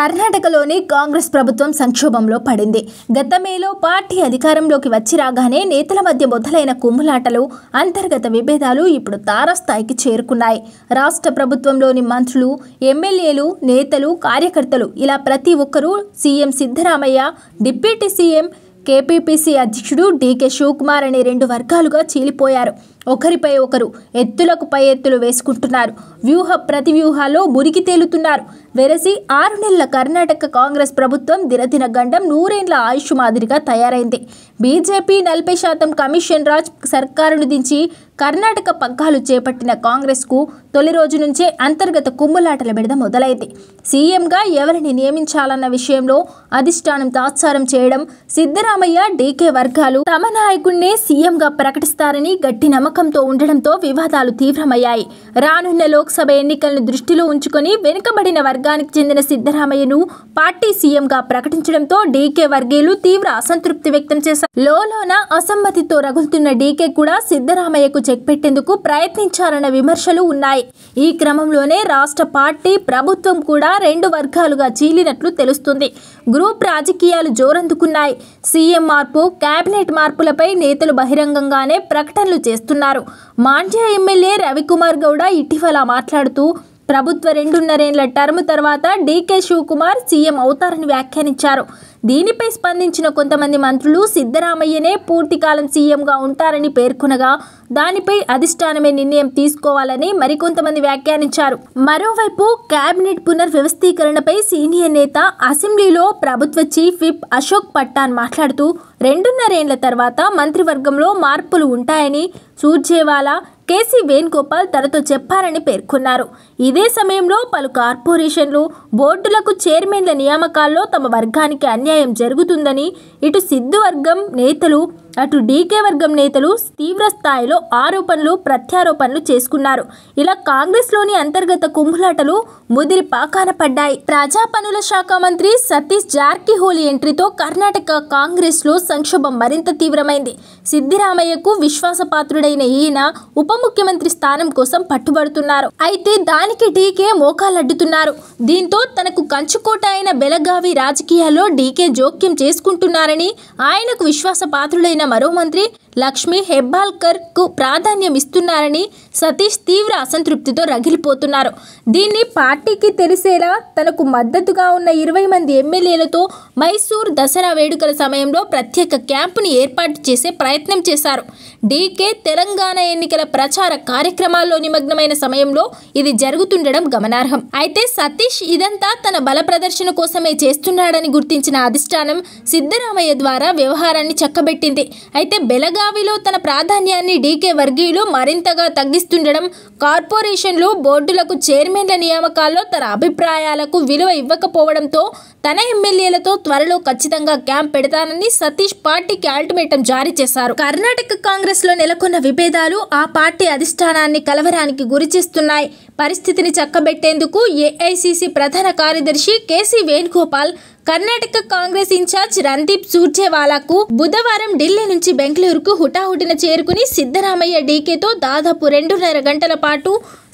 కర్ణాటకలోని కాంగ్రెస్ ప్రభుత్వం సంక్షోభంలో పడింది గత మేలో పార్టీ అధికారంలోకి వచ్చి రాగానే నేతల మధ్య మొదలైన కుమ్ములాటలు అంతర్గత విభేదాలు ఇప్పుడు తారస్థాయికి చేరుకున్నాయి రాష్ట్ర ప్రభుత్వంలోని మంత్రులు ఎమ్మెల్యేలు నేతలు కార్యకర్తలు ఇలా ప్రతి ఒక్కరూ CM Siddaramaiah deputy CM KPCC అధ్యక్షుడు డీకే శివకుమార్ అనే రెండు వర్గాలుగా చీలిపోయారు ఒకరిపై ఒకరు ఎత్తులకు పై ఎత్తులు వేసుకుంటున్నారు వ్యూహ ప్రతి వ్యూహాలో మురికి తేలుతున్నారు వెరసి ఆరు నెలల కర్ణాటక కాంగ్రెస్ ప్రభుత్వం దినదిన గండం నూరేండ్ల ఆయుష్ మాదిరిగా తయారైంది బీజేపీ నలభై శాతం కమిషన్ రాజ్ సర్కారును దించి కర్ణాటక పగ్గాలు చేపట్టిన కాంగ్రెస్కు తొలి రోజు నుంచే అంతర్గత కుమ్ములాటల బిడద మొదలైంది సీఎంగా ఎవరిని నియమించాలన్న విషయంలో అధిష్టానం తాత్సారం చేయడం సిద్ధరామయ్య డీకే వర్గాలు తమ నాయకుణ్ణే సీఎంగా ప్రకటిస్తారని గట్టి నమ్మకంతో ఉండడంతో వివాదాలు తీవ్రమయ్యాయి రానున్న లోక్ లోక్సభ ఎన్నికలను దృష్టిలో ఉంచుకొని వెనుకబడిన వర్గానికి చెందిన సిద్ధరామయ్యను పార్టీ సీఎంగా ప్రకటించడంతో డీకే వర్గీయులు తీవ్ర అసంతృప్తి వ్యక్తం చేశారు లోలోన అసమ్మతితో రగులుతున్న డీకే కూడా సిద్ధరామయ్యకు చెక్ పెట్టేందుకు ప్రయత్నించారన్న విమర్శలు ఉన్నాయి ఈ క్రమంలోనే రాష్ట్ర పార్టీ ప్రభుత్వం కూడా రెండు వర్గాలుగా చీలినట్లు తెలుస్తుంది గ్రూప్ రాజకీయాలు జోరందుకున్నాయి సీఎం మార్పు కేబినెట్ మార్పులపై నేతలు బహిరంగంగానే ప్రకటనలు చేస్తున్నారు మాండ్యా ఎమ్మెల్యే రవికుమార్ గౌడ ఇటీవల మాట్లాడుతూ ప్రభుత్వ రెండున్నరేళ్ల టర్మ్ తర్వాత డీకే శివకుమార్ సీఎం అవుతారని వ్యాఖ్యానించారు దీనిపై స్పందించిన కొంతమంది మంత్రులు సిద్ధరామయ్యనే పూర్తికాలం సీఎంగా ఉంటారని పేర్కొనగా దానిపై అధిష్టానమే నిర్ణయం తీసుకోవాలని మరికొంతమంది వ్యాఖ్యానించారు మరోవైపు కేబినెట్ పునర్వ్యవస్థీకరణపై సీనియర్ నేత అసెంబ్లీలో ప్రభుత్వ చీఫ్ విప్ అశోక్ పట్టాన్ మాట్లాడుతూ రెండున్నరేళ్ల తర్వాత మంత్రివర్గంలో మార్పులు ఉంటాయని సూర్జేవాలా కేసీ వేణుగోపాల్ తనతో చెప్పారని పేర్కొన్నారు ఇదే సమయంలో పలు కార్పొరేషన్లు బోర్డులకు చైర్మన్ల నియామకాల్లో తమ వర్గానికి అన్యాయం జరుగుతుందని ఇటు సిద్ధు వర్గం నేతలు అటు డీకే వర్గం నేతలు తీవ్ర స్థాయిలో ఆరోపణలు ప్రత్యారోపణలు చేసుకున్నారు ఇలా కాంగ్రెస్లోని అంతర్గత కుంభులాటలు ముదిరి పాకాన పడ్డాయి ప్రజా పనుల శాఖ మంత్రి సతీష్ జార్కిహోలీ ఎంట్రీతో కర్ణాటక కాంగ్రెస్లో సంక్షోభం మరింత తీవ్రమైంది సిద్దిరామయ్యకు విశ్వాసపాత్రుడైన ఈయన ఉప ముఖ్యమంత్రి స్థానం కోసం పట్టుబడుతున్నారు అయితే దానికి డీకే మోకాలడ్డుతున్నారు దీంతో తనకు కంచుకోట అయిన బెలగావి రాజకీయాల్లో డీకే జోక్యం చేసుకుంటున్నారని ఆయనకు విశ్వాసపాత్రుడైన ಕೇಂದ್ರದಲ್ಲಿನ ಮರೋ ಮಂತ್ರಿ లక్ష్మి హెబ్బాల్కర్కు ప్రాధాన్యం ఇస్తున్నారని సతీష్ తీవ్ర అసంతృప్తితో రగిలిపోతున్నారు దీన్ని పార్టీకి తెలిసేలా తనకు మద్దతుగా ఉన్న ఇరవై మంది ఎమ్మెల్యేలతో మైసూర్ దసరా వేడుకల సమయంలో ప్రత్యేక క్యాంపును ఏర్పాటు చేసే ప్రయత్నం చేశారు డీకే తెలంగాణ ఎన్నికల ప్రచార కార్యక్రమాల్లో నిమగ్నమైన సమయంలో ఇది జరుగుతుండడం గమనార్హం అయితే సతీష్ ఇదంతా తన బల ప్రదర్శన కోసమే చేస్తున్నాడని గుర్తించిన అధిష్టానం సిద్ధరామయ్య ద్వారా వ్యవహారాన్ని చక్కబెట్టింది అయితే బెలగ బెళగావిలో తన ప్రాధాన్యాన్ని డీకే వర్గీయులు మరింతగా తగ్గిస్తుండడం కార్పొరేషన్లు బోర్డులకు చైర్మన్ల నియామకాల్లో తన అభిప్రాయాలకు విలువ ఇవ్వకపోవడంతో తన ఎమ్మెల్యేలతో త్వరలో ఖచ్చితంగా క్యాంప్ పెడతానని సతీష్ పార్టీకి అల్టిమేటం జారీ చేశారు కర్ణాటక కాంగ్రెస్ లో నెలకొన్న విభేదాలు ఆ పార్టీ అధిష్టానాన్ని కలవరానికి గురిచేస్తున్నాయి పరిస్థితిని చక్కబెట్టేందుకు ఏఐసిసి ప్రధాన కార్యదర్శి కేసీ వేణుగోపాల్ కర్ణాటక కాంగ్రెస్ ఇన్ఛార్జ్ రణదీప్ సూర్జేవాలాకు బుధవారం ఢిల్లీ నుంచి బెంగళూరుకు హుటాహుటిన చేరుకుని సిద్ధరామయ్య డీకేతో దాదాపు రెండున్నర గంటల పాటు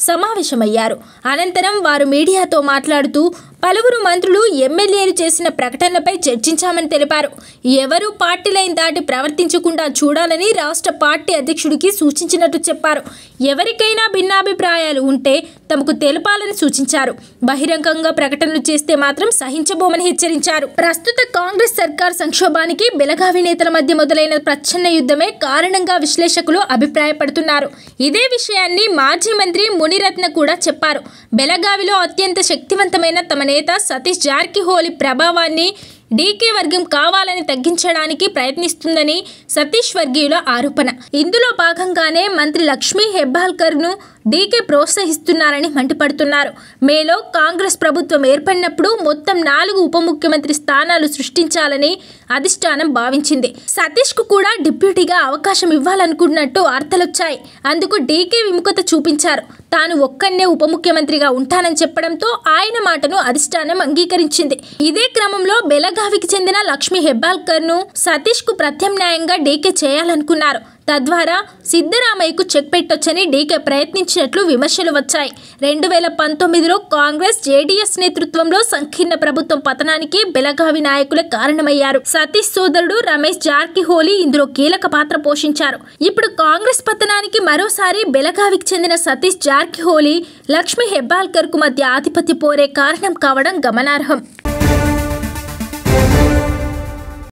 సమావేశమయ్యారు అనంతరం వారు మీడియాతో మాట్లాడుతూ పలువురు మంత్రులు ఎమ్మెల్యేలు చేసిన ప్రకటనపై చర్చించామని తెలిపారు ఎవరూ పార్టీ లైన్ దాటి ప్రవర్తించకుండా చూడాలని రాష్ట్ర పార్టీ అధ్యక్షుడికి సూచించినట్టు చెప్పారు ఎవరికైనా భిన్నాభిప్రాయాలు ఉంటే తమకు తెలపాలని సూచించారు బహిరంగంగా ప్రకటనలు చేస్తే మాత్రం సహించబోమని హెచ్చరించారు ప్రస్తుత కాంగ్రెస్ సర్కార్ సంక్షోభానికి బెలగావి నేతల మధ్య మొదలైన ప్రచ్ఛన్న యుద్ధమే కారణంగా విశ్లేషకులు అభిప్రాయపడుతున్నారు ఇదే విషయాన్ని మాజీ మంత్రి మునిరత్న కూడా చెప్పారు బెలగావిలో అత్యంత శక్తివంతమైన తమ నేత సతీష్ జార్కిహోలీ ప్రభావాన్ని డీకే వర్గం కావాలని తగ్గించడానికి ప్రయత్నిస్తుందని సతీష్ వర్గీయుల ఆరోపణ ఇందులో భాగంగానే మంత్రి లక్ష్మీ హెబ్బాల్కర్ను డీకే ప్రోత్సహిస్తున్నారని మండిపడుతున్నారు మేలో కాంగ్రెస్ ప్రభుత్వం ఏర్పడినప్పుడు మొత్తం నాలుగు ఉప ముఖ్యమంత్రి స్థానాలు సృష్టించాలని అధిష్టానం భావించింది సతీష్కు కూడా డిప్యూటీగా అవకాశం ఇవ్వాలనుకున్నట్టు వార్తలొచ్చాయి అందుకు డీకే విముఖత చూపించారు తాను ఒక్కనే ఉప ముఖ్యమంత్రిగా ఉంటానని చెప్పడంతో ఆయన మాటను అధిష్టానం అంగీకరించింది ఇదే క్రమంలో బెలగావికి చెందిన లక్ష్మీ హెబ్బాల్కర్ను సతీష్కు ప్రత్యామ్నాయంగా డీకే చేయాలనుకున్నారు తద్వారా సిద్ధరామయ్యకు చెక్ పెట్టొచ్చని డీకే ప్రయత్నించినట్లు విమర్శలు వచ్చాయి రెండు వేల పంతొమ్మిదిలో కాంగ్రెస్ జేడీఎస్ నేతృత్వంలో సంకీర్ణ ప్రభుత్వం పతనానికి బెలగావి నాయకులే కారణమయ్యారు సతీష్ సోదరుడు రమేష్ జార్కిహోలీ ఇందులో కీలక పాత్ర పోషించారు ఇప్పుడు కాంగ్రెస్ పతనానికి మరోసారి బెలగావికి చెందిన సతీష్ జార్కిహోలీ లక్ష్మీ హెబ్బాల్కర్ కు మధ్య ఆధిపత్య పోరే కారణం కావడం గమనార్హం